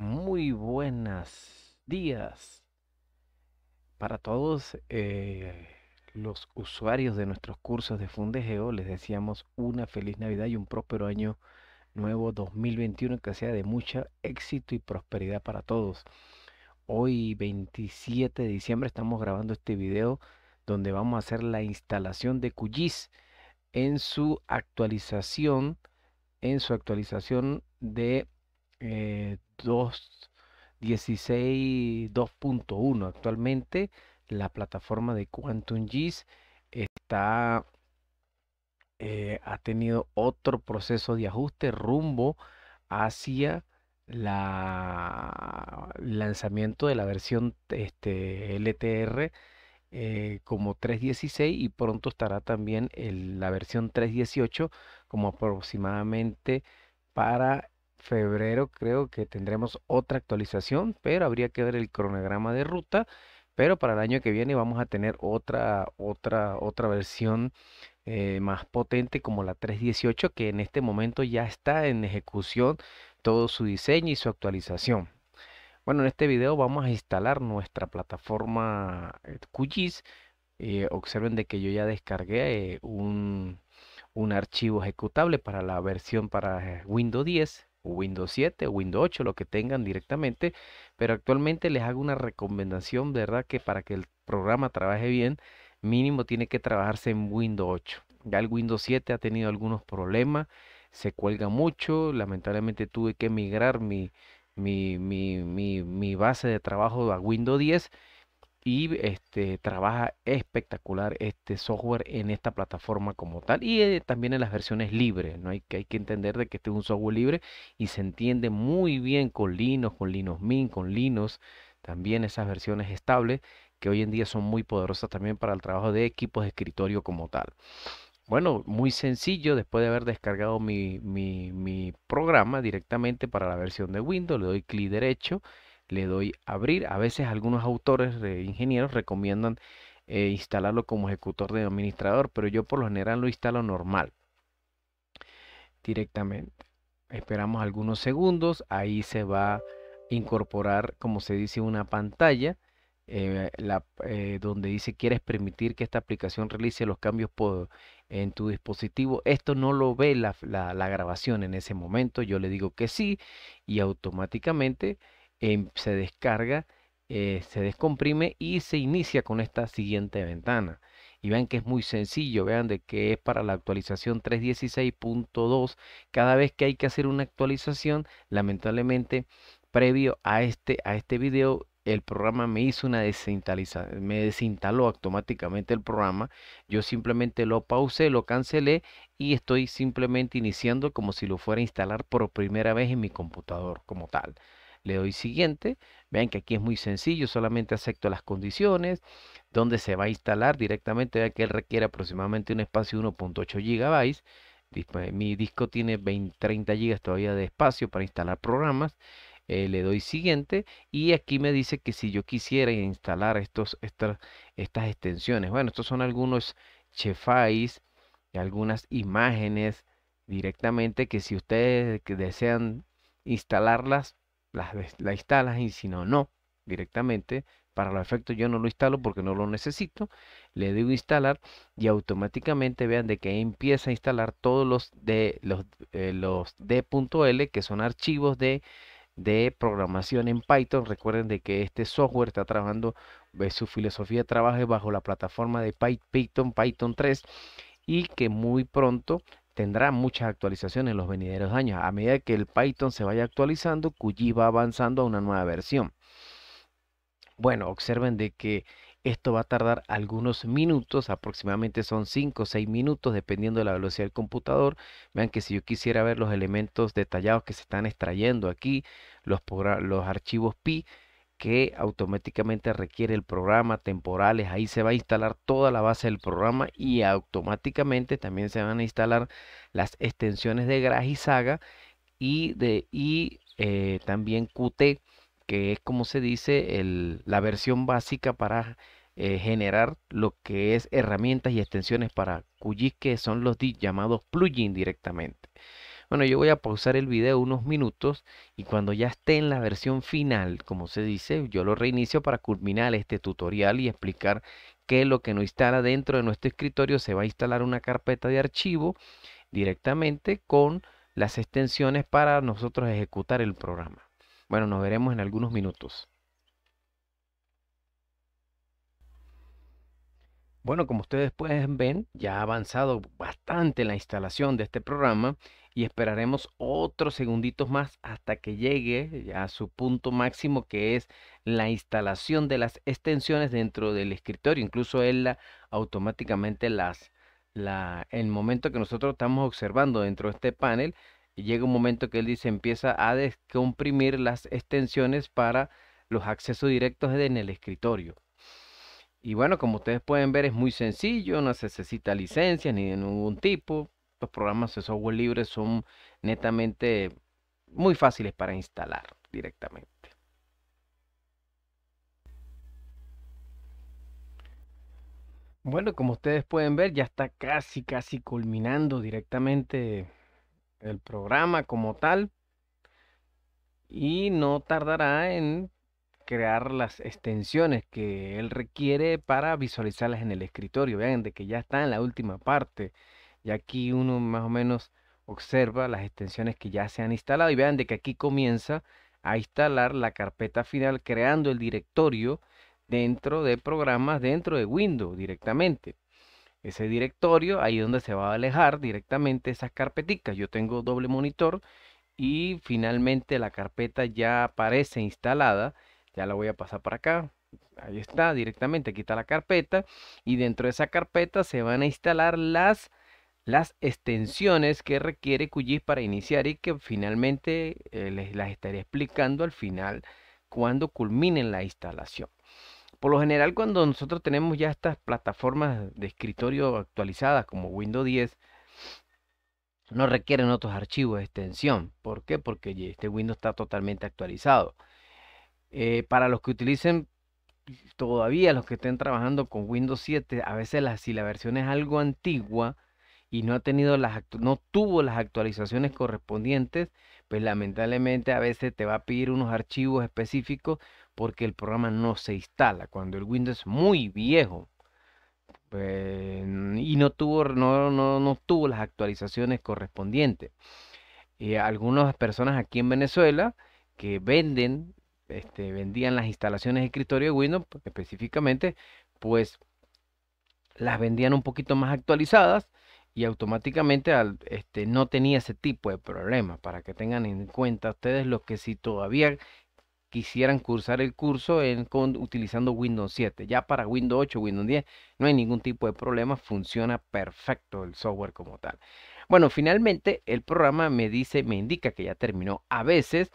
Muy buenos días para todos eh, los usuarios de nuestros cursos de Fundegeo. Les deseamos una feliz Navidad y un próspero año nuevo 2021 que sea de mucho éxito y prosperidad para todos. Hoy 27 de diciembre estamos grabando este video donde vamos a hacer la instalación de QGIS en su actualización en su actualización de eh, 2.1 actualmente la plataforma de Quantum Gis está eh, ha tenido otro proceso de ajuste rumbo hacia la lanzamiento de la versión este, LTR eh, como 3.16 y pronto estará también la versión 3.18 como aproximadamente para febrero creo que tendremos otra actualización, pero habría que ver el cronograma de ruta. Pero para el año que viene vamos a tener otra, otra, otra versión eh, más potente como la 318 que en este momento ya está en ejecución todo su diseño y su actualización. Bueno, en este video vamos a instalar nuestra plataforma eh, QGIS. Eh, observen de que yo ya descargué un, un archivo ejecutable para la versión para Windows 10 Windows 7 Windows 8, lo que tengan directamente, pero actualmente les hago una recomendación, ¿verdad? Que para que el programa trabaje bien, mínimo tiene que trabajarse en Windows 8. Ya el Windows 7 ha tenido algunos problemas, se cuelga mucho, lamentablemente tuve que migrar mi, mi, mi base de trabajo a Windows 10 y este, trabaja espectacular este software en esta plataforma como tal y eh, también en las versiones libres no hay que hay que entender de que este es un software libre y se entiende muy bien con Linux con Linux Mint con Linux también esas versiones estables que hoy en día son muy poderosas también para el trabajo de equipos de escritorio como tal bueno, muy sencillo, después de haber descargado mi, mi, mi programa directamente para la versión de Windows, le doy clic derecho le doy abrir. A veces algunos autores, de ingenieros, recomiendan eh, instalarlo como ejecutor de administrador, pero yo por lo general lo instalo normal directamente. Esperamos algunos segundos, ahí se va a incorporar, como se dice, una pantalla eh, la, eh, donde dice quieres permitir que esta aplicación realice los cambios en tu dispositivo. Esto no lo ve la, la grabación en ese momento, yo le digo que sí y automáticamente Em, se descarga, eh, se descomprime y se inicia con esta siguiente ventana. Y vean que es muy sencillo, vean de que es para la actualización 316.2. Cada vez que hay que hacer una actualización, lamentablemente, previo a este, a este video, el programa me hizo una me desinstaló automáticamente el programa. Yo simplemente lo pausé, lo cancelé y estoy simplemente iniciando como si lo fuera a instalar por primera vez en mi computador como tal le doy siguiente. Vean que aquí es muy sencillo, solamente acepto las condiciones, donde se va a instalar directamente, vean que él requiere aproximadamente un espacio de 1.8 gigabytes. Mi disco tiene 30 GB todavía de espacio para instalar programas. Eh, le doy siguiente y aquí me dice que si yo quisiera instalar estos, estas extensiones, bueno, estos son algunos chefais, algunas imágenes directamente que si ustedes desean instalarlas la instalas y si no, no, directamente. Para los efectos yo no lo instalo porque no lo necesito. Le digo instalar y automáticamente vean de que empieza a instalar todos los de los, eh, los D.L que son archivos de, de programación en Python. Recuerden de que este software está trabajando, ve eh, su filosofía trabaja bajo la plataforma de Python, Python 3 y que muy pronto tendrá muchas actualizaciones en los venideros años. A medida que el Python se vaya actualizando, QGIS va avanzando a una nueva versión. Bueno, observen de que esto va a tardar algunos minutos, aproximadamente son 5 o 6 minutos, dependiendo de la velocidad del computador. Vean que si yo quisiera ver los elementos detallados que se están extrayendo aquí, los, los archivos PI, que automáticamente requiere el programa, temporales, ahí se va a instalar toda la base del programa y automáticamente también se van a instalar las extensiones de Gras y Saga y, de, y eh, también Qt, que es como se dice la versión básica para eh, generar lo que es herramientas y extensiones para QGIS, que son los llamados plugin directamente. Bueno, yo voy a pausar el video unos minutos y cuando ya esté en la versión final, como se dice, yo lo reinicio para culminar este tutorial y explicar qué es lo que nos instala dentro de nuestro escritorio. Se va a instalar una carpeta de archivo directamente con las extensiones para nosotros ejecutar el programa. Bueno, nos veremos en algunos minutos. Bueno, como ustedes pueden ver, ya ha avanzado bastante en la instalación de este programa y esperaremos otros segunditos más hasta que llegue a su punto máximo que es la instalación de las extensiones dentro del escritorio. Incluso él la, automáticamente las, la, el momento que nosotros estamos observando dentro de este panel, llega un momento que él dice empieza a descomprimir las extensiones para los accesos directos en el escritorio. Y bueno, como ustedes pueden ver, es muy sencillo, no se necesita licencias ni de ningún tipo. Los programas de software libre son netamente muy fáciles para instalar directamente. Bueno, como ustedes pueden ver, ya está casi, casi culminando directamente el programa como tal. Y no tardará en crear las extensiones que él requiere para visualizarlas en el escritorio. Vean, de que ya está en la última parte. Y aquí uno más o menos observa las extensiones que ya se han instalado. Y vean de que aquí comienza a instalar la carpeta final creando el directorio dentro de programas, dentro de Windows directamente. Ese directorio, ahí donde se va a alejar directamente esas carpeticas. Yo tengo doble monitor y finalmente la carpeta ya aparece instalada ya la voy a pasar para acá. Ahí está, directamente, aquí está la carpeta. Y dentro de esa carpeta se van a instalar las, extensiones que requiere QGIS para iniciar y que finalmente eh, les las estaré explicando al final cuando culminen la instalación. Por lo general, cuando nosotros tenemos ya estas plataformas de escritorio actualizadas como Windows 10, no requieren otros archivos de extensión. ¿Por qué? Porque este Windows está totalmente actualizado. Eh, para los que utilicen todavía, los que estén trabajando con Windows 7, a veces si la versión es algo antigua y no, ha tenido las, no tuvo las actualizaciones correspondientes, pues lamentablemente a veces te va a pedir unos archivos específicos porque el programa no se instala. Cuando el Windows es muy viejo, pues, y no tuvo, no, no, tuvo las actualizaciones correspondientes. Eh, algunas personas aquí en Venezuela que venden este, vendían las instalaciones de escritorio de Windows, pues, específicamente, pues las vendían un poquito más actualizadas y automáticamente al, este, no tenía ese tipo de problema... Para que tengan en cuenta ustedes los que si todavía quisieran cursar el curso en, con, utilizando Windows 7. Ya para Windows 8, Windows 10 no hay ningún tipo de problema, funciona perfecto el software como tal. Bueno, finalmente el programa me dice, me indica que ya terminó. A veces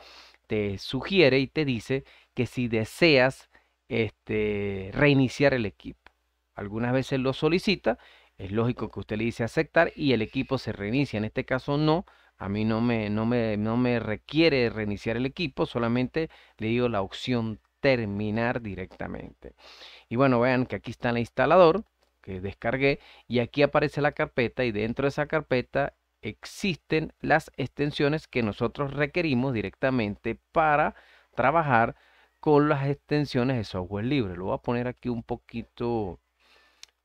te sugiere y te dice que si deseas este, reiniciar el equipo. Algunas veces lo solicita, es lógico que usted le dice aceptar y el equipo se reinicia. En este caso no, a mí no me, no me, no me requiere reiniciar el equipo, solamente le digo la opción terminar directamente. Y bueno, vean que aquí está el instalador que descargué y aquí aparece la carpeta y dentro de esa carpeta existen las extensiones que nosotros requerimos directamente para trabajar con las extensiones de software libre. Lo voy a poner aquí un poquito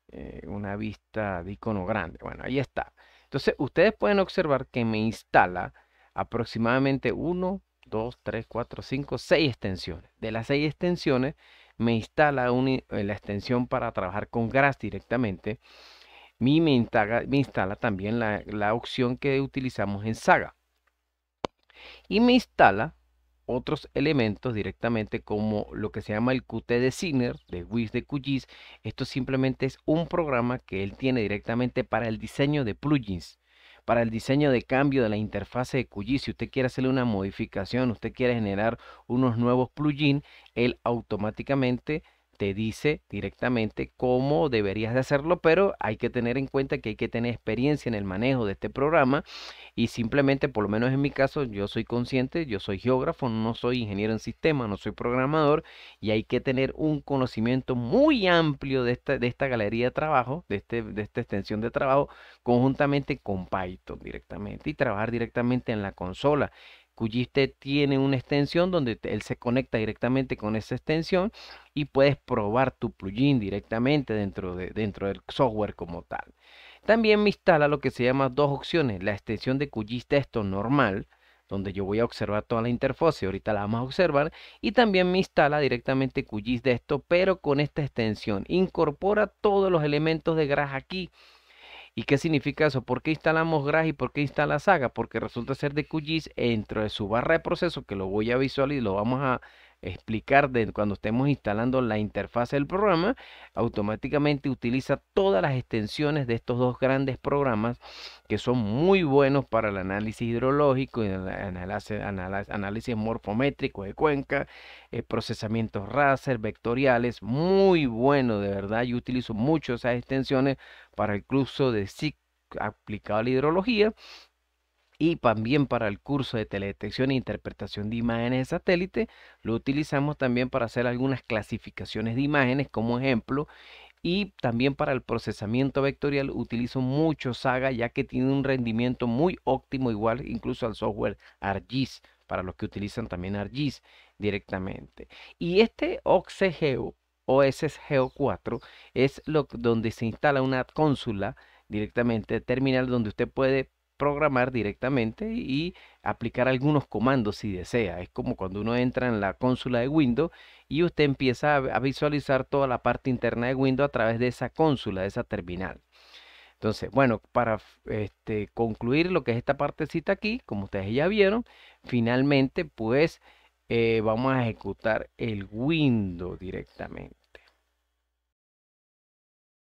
eh, una vista de icono grande. Bueno, ahí está. Entonces, ustedes pueden observar que me instala aproximadamente 1, 2, 3, 4, 5, 6 extensiones. De las 6 extensiones, me instala eh, la extensión para trabajar con Grass directamente me instala, también la, opción que utilizamos en Saga. Y me instala otros elementos directamente como lo que se llama el Qt Designer de WIS de QGIS. Esto simplemente es un programa que él tiene directamente para el diseño de plugins, para el diseño de cambio de la interfase de QGIS. Si usted quiere hacerle una modificación, usted quiere generar unos nuevos plugins, él automáticamente te dice directamente cómo deberías de hacerlo, pero hay que tener en cuenta que hay que tener experiencia en el manejo de este programa y simplemente, por lo menos en mi caso, yo soy consciente, yo soy geógrafo, no soy ingeniero en sistema, no soy programador y hay que tener un conocimiento muy amplio de esta, de esta galería de trabajo, de, este, de esta extensión de trabajo, conjuntamente con Python directamente y trabajar directamente en la consola. QGIST tiene una extensión donde él se conecta directamente con esa extensión y puedes probar tu plugin directamente dentro, de, dentro del software como tal. También me instala lo que se llama dos opciones, la extensión de QGIST esto normal, donde yo voy a observar toda la interfaz y ahorita la vamos a observar y también me instala directamente QGIS de esto pero con esta extensión incorpora todos los elementos de graph aquí ¿Y qué significa eso? ¿Por qué instalamos Gras y por qué instala Saga? Porque resulta ser de QGIS dentro de su barra de proceso, que lo voy a visualizar y lo vamos a explicar de cuando estemos instalando la interfaz del programa, automáticamente utiliza todas las extensiones de estos dos grandes programas que son muy buenos para el análisis hidrológico, el análisis, morfométrico de cuenca, eh, procesamientos raster, vectoriales, muy bueno de verdad. Yo utilizo mucho esas extensiones para el curso de SIC aplicado a la hidrología y también para el curso de teledetección e interpretación de imágenes de satélite. Lo utilizamos también para hacer algunas clasificaciones de imágenes como ejemplo y también para el procesamiento vectorial utilizo mucho Saga ya que tiene un rendimiento muy óptimo igual incluso al software ArcGIS para los que utilizan también ArcGIS directamente. Y este o OSGeo 4 es lo, donde se instala una consola directamente terminal donde usted puede programar directamente y aplicar algunos comandos si desea. Es como cuando uno entra en la consola de Windows y usted empieza a visualizar toda la parte interna de Windows a través de esa consola, de esa terminal. Entonces, bueno, para este, concluir lo que es esta partecita aquí, como ustedes ya vieron, finalmente pues eh, vamos a ejecutar el Windows directamente.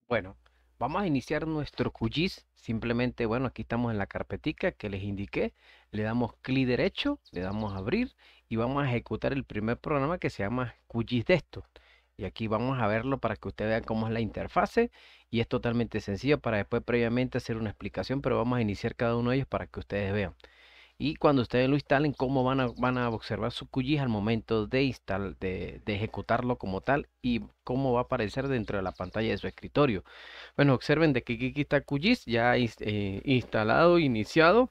Bueno, Vamos a iniciar nuestro QGIS. Simplemente, bueno, aquí estamos en la carpetica que les indiqué. Le damos clic derecho, le damos abrir y vamos a ejecutar el primer programa que se llama QGIS esto. Y aquí vamos a verlo para que ustedes vean cómo es la interfase. Y es totalmente sencillo para después previamente hacer una explicación, pero vamos a iniciar cada uno de ellos para que ustedes vean y cuando ustedes lo instalen, cómo van a, observar su QGIS al momento de, de, ejecutarlo como tal y cómo va a aparecer dentro de la pantalla de su escritorio. Bueno, observen de que aquí está QGIS ya eh, instalado, iniciado.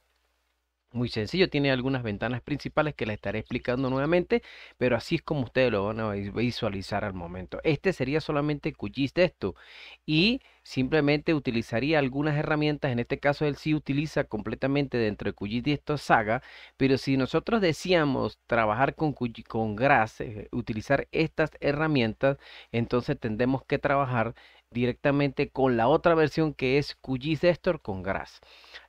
Muy sencillo, tiene algunas ventanas principales que les estaré explicando nuevamente, pero así es como ustedes lo van a visualizar al momento. Este sería solamente QGIS de esto y simplemente utilizaría algunas herramientas, en este caso él sí utiliza completamente dentro de QGIS de esto saga, pero si nosotros decíamos trabajar con, QGIS, con GRAS, eh, utilizar estas herramientas, entonces tendremos que trabajar directamente con la otra versión que es QGIS Desktop con GRAS...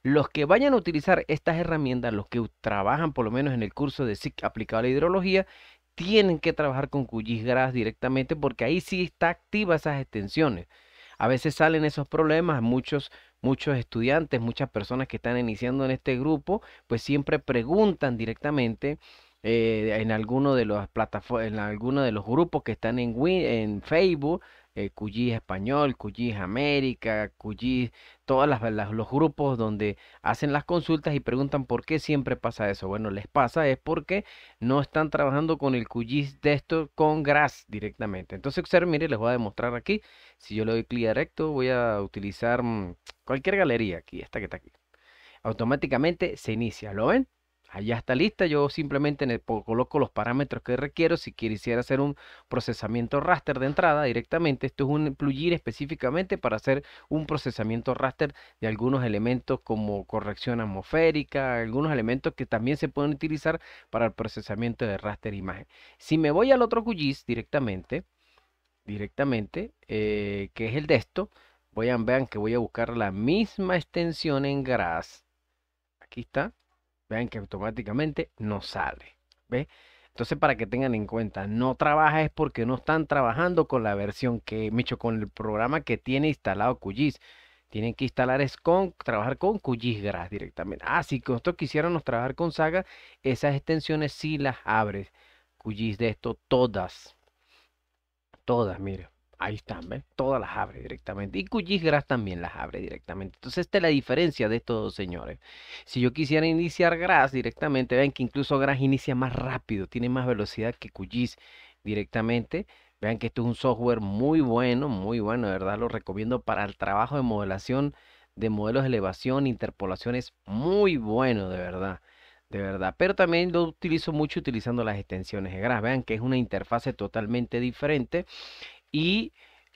Los que vayan a utilizar estas herramientas, los que trabajan por lo menos en el curso de SIC aplicado a la hidrología, tienen que trabajar con QGIS GRAS directamente porque ahí sí está activa esas extensiones. A veces salen esos problemas, muchos muchos estudiantes, muchas personas que están iniciando en este grupo, pues siempre preguntan directamente eh, en alguno de los en alguno de los grupos que están en, en Facebook eh, Español, QGIS América, QGIS, todos las, los grupos donde hacen las consultas y preguntan por qué siempre pasa eso. Bueno, les pasa es porque no están trabajando con el QGIS de esto con GRAS directamente. Entonces, observen, mire, les voy a demostrar aquí. Si yo le doy clic directo, voy a utilizar mm, cualquier galería aquí, esta que está aquí. Automáticamente se inicia, ¿lo ven? allá está lista. Yo simplemente coloco los parámetros que requiero. Si quisiera hacer un procesamiento raster de entrada directamente, esto es un plugin específicamente para hacer un procesamiento raster de algunos elementos como corrección atmosférica, algunos elementos que también se pueden utilizar para el procesamiento de raster imagen. Si me voy al otro QGIS directamente, directamente, eh, que es el de esto, voy a, vean que voy a buscar la misma extensión en GRASS. Aquí está, Vean que automáticamente no sale. ¿Ve? Entonces, para que tengan en cuenta, no trabaja es porque no están trabajando con la versión que, Micho, con el programa que tiene instalado QGIS. Tienen que instalar es con, trabajar con QGIS Grass directamente. Ah, si nosotros quisiéramos trabajar con Saga, esas extensiones sí las abres. QGIS de esto, todas. Todas, mire. Ahí están, ¿ves? Todas las abre directamente. Y QGIS GRASS también las abre directamente. Entonces, esta es la diferencia de estos dos señores. Si yo quisiera iniciar Gras directamente, vean que incluso Gras inicia más rápido, tiene más velocidad que QGIS directamente. Vean que esto es un software muy bueno, muy bueno, de verdad lo recomiendo para el trabajo de modelación de modelos de elevación, interpolaciones, muy bueno, de verdad. De verdad, pero también lo utilizo mucho utilizando las extensiones de Gras. Vean que es una interfase totalmente diferente y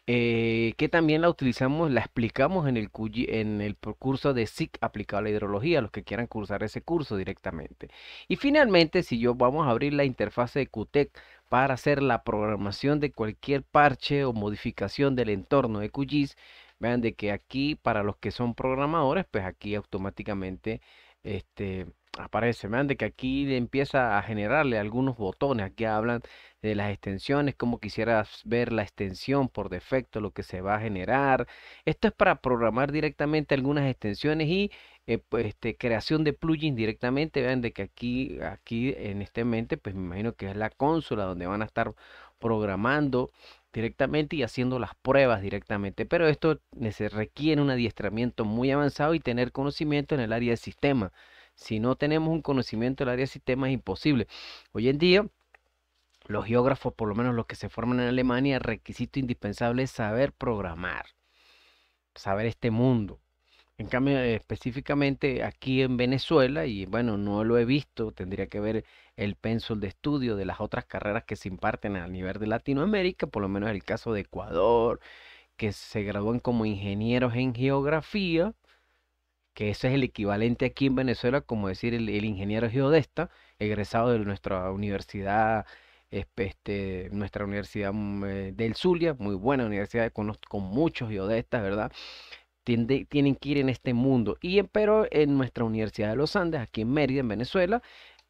eh, que también la utilizamos, la explicamos en el, en el curso de SIC aplicado a la hidrología, los que quieran cursar ese curso directamente. Y finalmente, si yo vamos a abrir la interfase de QTEC para hacer la programación de cualquier parche o modificación del entorno de QGIS, vean de que aquí para los que son programadores, pues aquí automáticamente este, aparece. vean de que aquí empieza a generarle algunos botones. Aquí hablan de las extensiones, como quisieras ver la extensión por defecto, lo que se va a generar. Esto es para programar directamente algunas extensiones y eh, pues, este, creación de plugins directamente. Vean de que aquí, aquí en este mente, pues me imagino que es la consola donde van a estar programando directamente y haciendo las pruebas directamente. Pero esto requiere un adiestramiento muy avanzado y tener conocimiento en el área de sistema. Si no tenemos un conocimiento del área de sistemas, es imposible. Hoy en día, los geógrafos, por lo menos los que se forman en Alemania, requisito indispensable es saber programar, saber este mundo. En cambio, específicamente aquí en Venezuela, y bueno, no lo he visto, tendría que ver el pencil de estudio de las otras carreras que se imparten a nivel de Latinoamérica, por lo menos el caso de Ecuador, que se gradúan como ingenieros en geografía, que ese es el equivalente aquí en Venezuela, como decir el, ingeniero geodesta, egresado de nuestra universidad, este, nuestra universidad mm, eh, del Zulia, muy buena universidad con, con muchos geodestas, ¿verdad? tienen que ir en este mundo. Y pero en nuestra Universidad de los Andes, aquí en Mérida, en Venezuela,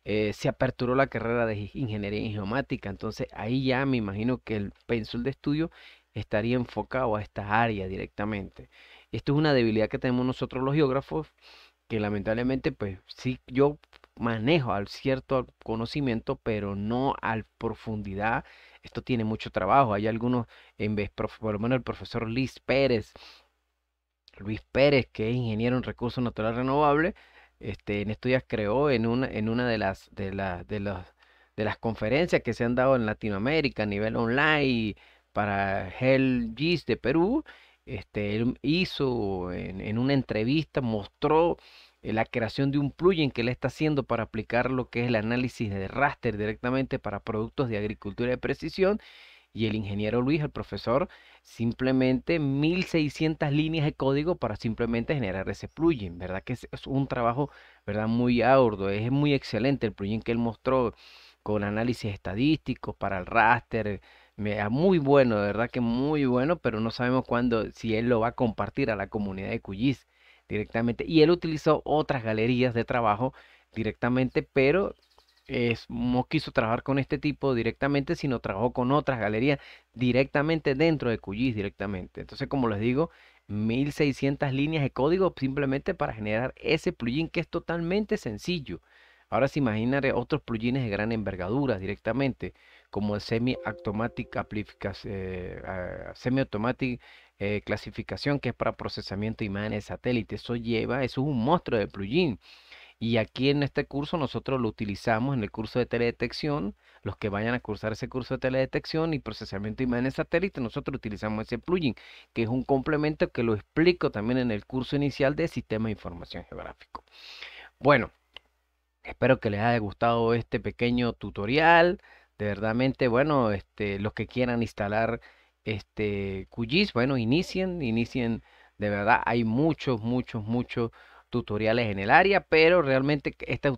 eh, se aperturó la carrera de ingeniería en geomática. Entonces ahí ya me imagino que el Pencil de estudio estaría enfocado a esta área directamente. Esto es una debilidad que tenemos nosotros los geógrafos, que lamentablemente, pues sí, yo manejo al cierto conocimiento, pero no a profundidad. Esto tiene mucho trabajo. Hay algunos, en vez, por lo menos el profesor Luis Pérez, Luis Pérez, que es ingeniero en recursos naturales renovables, este, en estudios creó en una, en una de, las, de, de, las, de las conferencias que se han dado en Latinoamérica a nivel online para Hell GIS de Perú, este, él hizo en, una entrevista, mostró eh, la creación de un plugin que él está haciendo para aplicar lo que es el análisis de raster directamente para productos de agricultura de precisión. Y el ingeniero Luis, el profesor, simplemente 1600 líneas de código para simplemente generar ese plugin, ¿verdad? Que es, un trabajo, ¿verdad? Muy arduo, es muy excelente el plugin que él mostró con análisis estadístico para el raster, muy bueno, de verdad que muy bueno, pero no sabemos cuándo, si él lo va a compartir a la comunidad de Cuyis directamente. Y él utilizó otras galerías de trabajo directamente, pero es, no quiso trabajar con este tipo directamente, sino trabajó con otras galerías directamente dentro de QGIS directamente. Entonces, como les digo, 1600 líneas de código simplemente para generar ese plugin que es totalmente sencillo. Ahora se imaginaré otros plugins de gran envergadura directamente como semi-automatic eh, semi eh, clasificación que es para procesamiento de imágenes satélite. Eso lleva, eso es un monstruo de plugin. Y aquí en este curso nosotros lo utilizamos en el curso de teledetección. Los que vayan a cursar ese curso de teledetección y procesamiento de imágenes satélite, nosotros utilizamos ese plugin, que es un complemento que lo explico también en el curso inicial de Sistema de Información Geográfico. Bueno, espero que les haya gustado este pequeño tutorial de verdad, bueno, este, los que quieran instalar este QGIS, bueno, inicien, inicien, de verdad, hay muchos, muchos, muchos tutoriales en el área, pero realmente esta,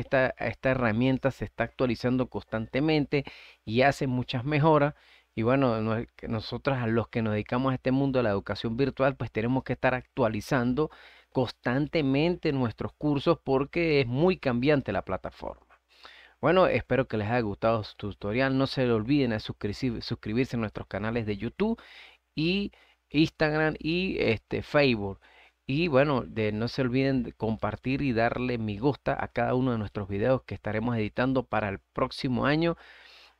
esta herramienta se está actualizando constantemente y hace muchas mejoras. Y bueno, nosotros a los que nos dedicamos a este mundo de la educación virtual, pues tenemos que estar actualizando constantemente nuestros cursos porque es muy cambiante la plataforma. Bueno, espero que les haya gustado su tutorial. No se olviden de suscribirse a nuestros canales de YouTube y Instagram y este, Facebook. Y bueno, de, no se olviden de compartir y darle mi gusta a cada uno de nuestros videos que estaremos editando para el próximo año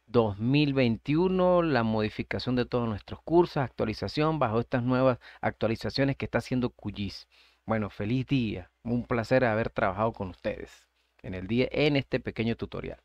2021. La modificación de todos nuestros cursos, actualización bajo estas nuevas actualizaciones que está haciendo QGIS. Bueno, feliz día. Un placer haber trabajado con ustedes en el día en este pequeño tutorial.